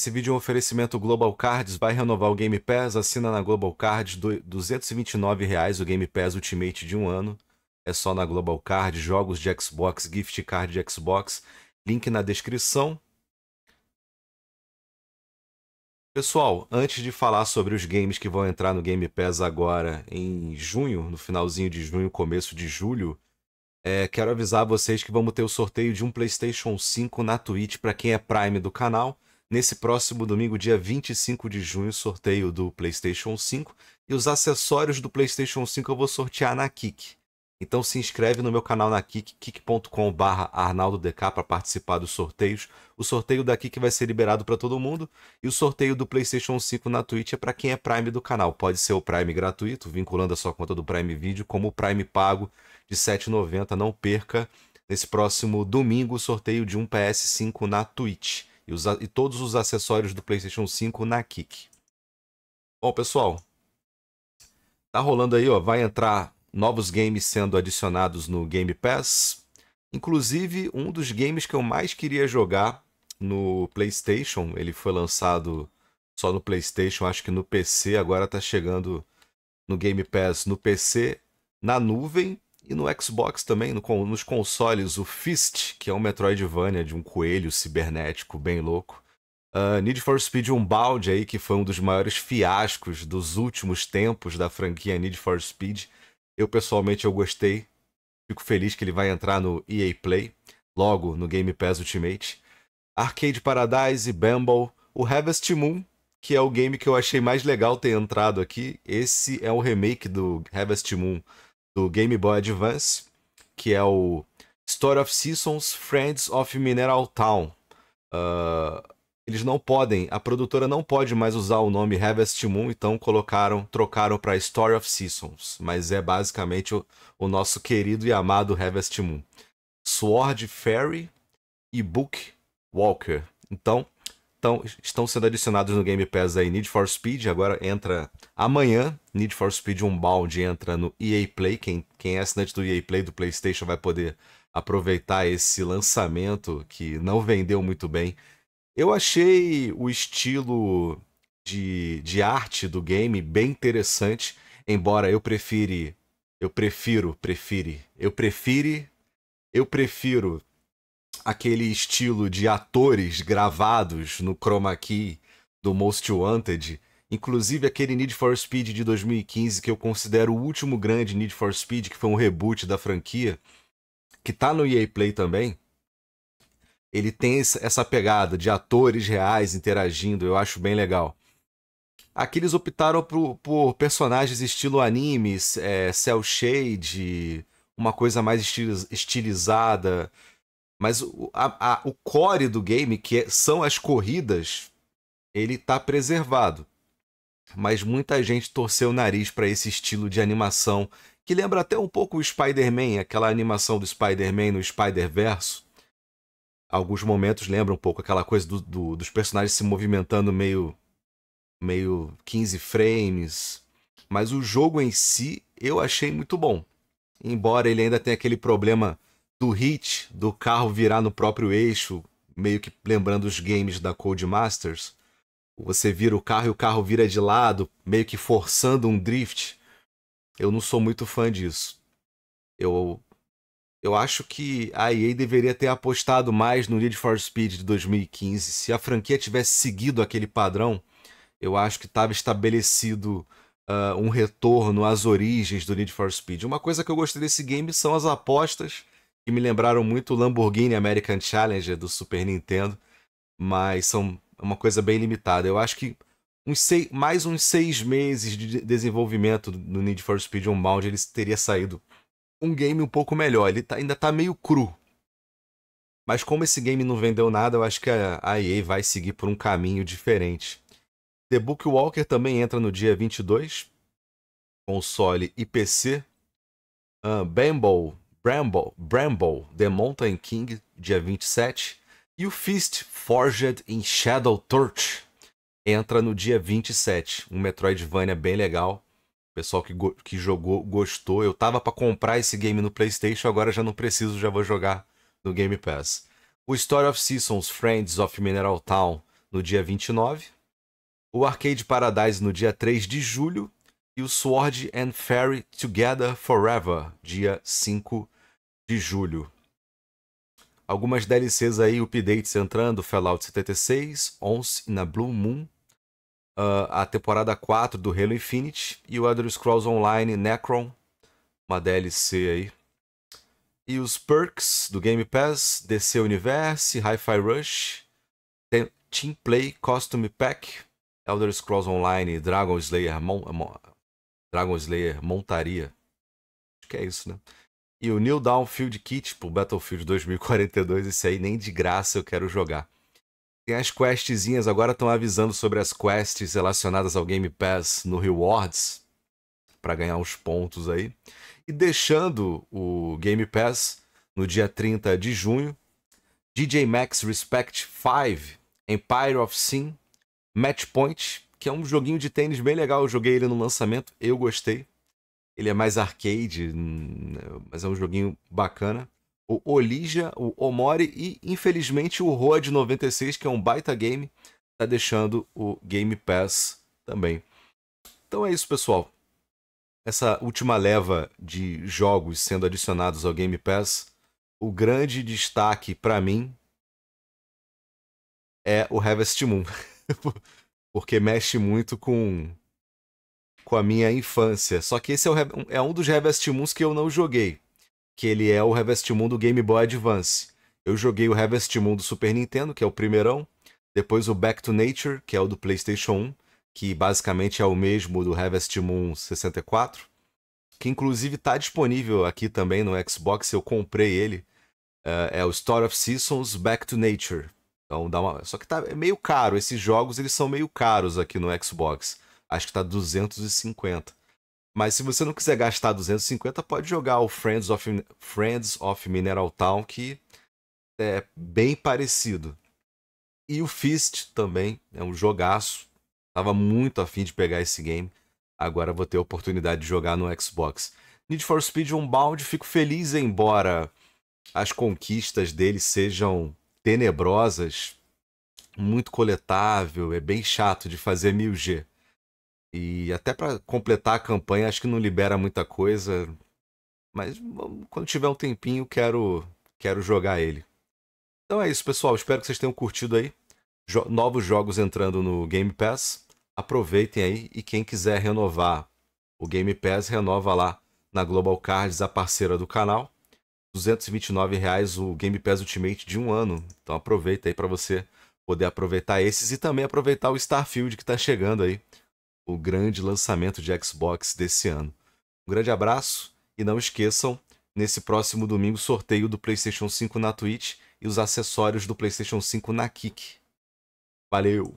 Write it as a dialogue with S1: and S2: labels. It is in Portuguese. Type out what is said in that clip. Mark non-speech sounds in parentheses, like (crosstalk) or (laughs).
S1: Esse vídeo é um oferecimento Global Cards, vai renovar o Game Pass, assina na Global Cards, R$ 229 o Game Pass Ultimate de um ano. É só na Global Card, jogos de Xbox, gift card de Xbox, link na descrição. Pessoal, antes de falar sobre os games que vão entrar no Game Pass agora em junho, no finalzinho de junho, começo de julho, é, quero avisar vocês que vamos ter o sorteio de um PlayStation 5 na Twitch para quem é Prime do canal. Nesse próximo domingo, dia 25 de junho, sorteio do PlayStation 5 e os acessórios do PlayStation 5 eu vou sortear na Kik. Então se inscreve no meu canal na Kik, kik.com.br arnaldodk para participar dos sorteios. O sorteio da Kik vai ser liberado para todo mundo e o sorteio do PlayStation 5 na Twitch é para quem é Prime do canal. Pode ser o Prime gratuito, vinculando a sua conta do Prime Video, como o Prime pago de R$ 7,90. Não perca nesse próximo domingo o sorteio de um PS5 na Twitch e, os, e todos os acessórios do PlayStation 5 na Kik. Bom, pessoal, tá rolando aí, ó, vai entrar novos games sendo adicionados no Game Pass. Inclusive, um dos games que eu mais queria jogar no PlayStation, ele foi lançado só no PlayStation, acho que no PC, agora tá chegando no Game Pass no PC, na nuvem e no Xbox também, no, nos consoles, o Fist, que é um Metroidvania de um coelho cibernético bem louco. Uh, Need for Speed Unbound aí, que foi um dos maiores fiascos dos últimos tempos da franquia Need for Speed. Eu pessoalmente eu gostei. Fico feliz que ele vai entrar no EA Play, logo no Game Pass Ultimate. Arcade Paradise, Bamble, o Harvest Moon, que é o game que eu achei mais legal ter entrado aqui. Esse é o remake do Harvest Moon do Game Boy Advance, que é o Story of Seasons Friends of Mineral Town. Uh, eles não podem, a produtora não pode mais usar o nome Harvest Moon, então colocaram, trocaram para Story of Seasons, mas é basicamente o, o nosso querido e amado Harvest Moon. Sword Fairy e Book Walker. Então, tão, estão sendo adicionados no Game Pass aí Need for Speed, agora entra amanhã, Need for Speed Unbound entra no EA Play, quem, quem é assinante do EA Play do PlayStation vai poder aproveitar esse lançamento que não vendeu muito bem. Eu achei o estilo de, de arte do game bem interessante, embora eu prefire eu prefiro, prefiro, eu prefiro, eu prefiro aquele estilo de atores gravados no chroma key do Most Wanted, inclusive aquele Need for Speed de 2015 que eu considero o último grande Need for Speed, que foi um reboot da franquia, que tá no EA Play também. Ele tem essa pegada de atores reais interagindo, eu acho bem legal. Aqui eles optaram por, por personagens estilo animes, é, cel shade, uma coisa mais estiliz, estilizada, mas o, a, a, o core do game, que é, são as corridas, ele tá preservado. Mas muita gente torceu o nariz para esse estilo de animação, que lembra até um pouco o Spider-Man, aquela animação do Spider-Man no Spider-Verso. Alguns momentos lembra um pouco aquela coisa do, do, dos personagens se movimentando meio, meio 15 frames. Mas o jogo em si eu achei muito bom. Embora ele ainda tenha aquele problema do hit do carro virar no próprio eixo, meio que lembrando os games da Cold Masters. Você vira o carro e o carro vira de lado, meio que forçando um drift. Eu não sou muito fã disso. Eu eu acho que a EA deveria ter apostado mais no Need for Speed de 2015. Se a franquia tivesse seguido aquele padrão, eu acho que estava estabelecido uh, um retorno às origens do Need for Speed. Uma coisa que eu gostei desse game são as apostas que me lembraram muito o Lamborghini American Challenger do Super Nintendo, mas são uma coisa bem limitada. Eu acho que uns seis, mais uns seis meses de desenvolvimento do Need for Speed Unbound ele teria saído um game um pouco melhor. Ele tá, ainda está meio cru. Mas como esse game não vendeu nada, eu acho que a, a EA vai seguir por um caminho diferente. The Book Walker também entra no dia 22, console e PC. Uh, Bamble Bramble, Bramble The Mountain King, dia 27. E o Fist Forged in Shadow Torch entra no dia 27. Um Metroidvania bem legal. O pessoal que, que jogou gostou. Eu tava para comprar esse game no PlayStation, agora já não preciso, já vou jogar no Game Pass. O Story of Seasons Friends of Mineral Town no dia 29. O Arcade Paradise no dia 3 de julho e o Sword and Fairy Together Forever, dia 5 de julho. Algumas DLCs aí, updates entrando, Fallout 76, Once a Blue Moon, uh, a temporada 4 do Halo Infinite e o Elder Scrolls Online Necron, uma DLC aí. E os perks do Game Pass, DC Universe, Hi-Fi Rush, Team Play Costume Pack, Elder Scrolls Online Dragon Slayer Mon Mon Dragon Slayer Montaria. Acho que é isso, né? E o New Downfield Kit pro tipo, Battlefield 2042, isso aí nem de graça eu quero jogar. Tem as questzinhas, agora estão avisando sobre as quests relacionadas ao Game Pass no Rewards, para ganhar uns pontos aí. E deixando o Game Pass no dia 30 de junho, DJ Max Respect 5, Empire of Sin, Match que é um joguinho de tênis bem legal. Eu joguei ele no lançamento, eu gostei. Ele é mais arcade, mas é um joguinho bacana. O Olija, o Omori e, infelizmente, o Road 96, que é um baita game, tá deixando o Game Pass também. Então é isso, pessoal. Essa última leva de jogos sendo adicionados ao Game Pass, o grande destaque para mim é o Harvest Moon. (laughs) porque mexe muito com com a minha infância. Só que esse é, o, é um dos Harvest Moons que eu não joguei, que ele é o Harvest Moon do Game Boy Advance. Eu joguei o Harvest Moon do Super Nintendo, que é o primeirão, depois o Back to Nature, que é o do PlayStation 1, que basicamente é o mesmo do Harvest Moon 64, que inclusive está disponível aqui também no Xbox, eu comprei ele. Uh, é o Story of Seasons Back to Nature, então dá uma. Só que tá é meio caro. Esses jogos eles são meio caros aqui no Xbox. Acho que tá 250. Mas se você não quiser gastar 250, pode jogar o Friends of, Friends of Mineral Town, que é bem parecido. E o Fist também é um jogaço. Tava muito afim de pegar esse game. Agora vou ter a oportunidade de jogar no Xbox. Need for Speed Unbound, fico feliz, embora as conquistas dele sejam tenebrosas, muito coletável, é bem chato de fazer 1000G. E até para completar a campanha, acho que não libera muita coisa. Mas quando tiver um tempinho, quero, quero jogar ele. Então é isso, pessoal. Espero que vocês tenham curtido aí. Jo novos jogos entrando no Game Pass. Aproveitem aí e quem quiser renovar o Game Pass, renova lá na Global Cards, a parceira do canal. 229 reais o Game Pass Ultimate de um ano. Então aproveita aí para você poder aproveitar esses e também aproveitar o Starfield que está chegando aí, o grande lançamento de Xbox desse ano. Um grande abraço e não esqueçam, nesse próximo domingo, sorteio do PlayStation 5 na Twitch e os acessórios do PlayStation 5 na Kik. Valeu!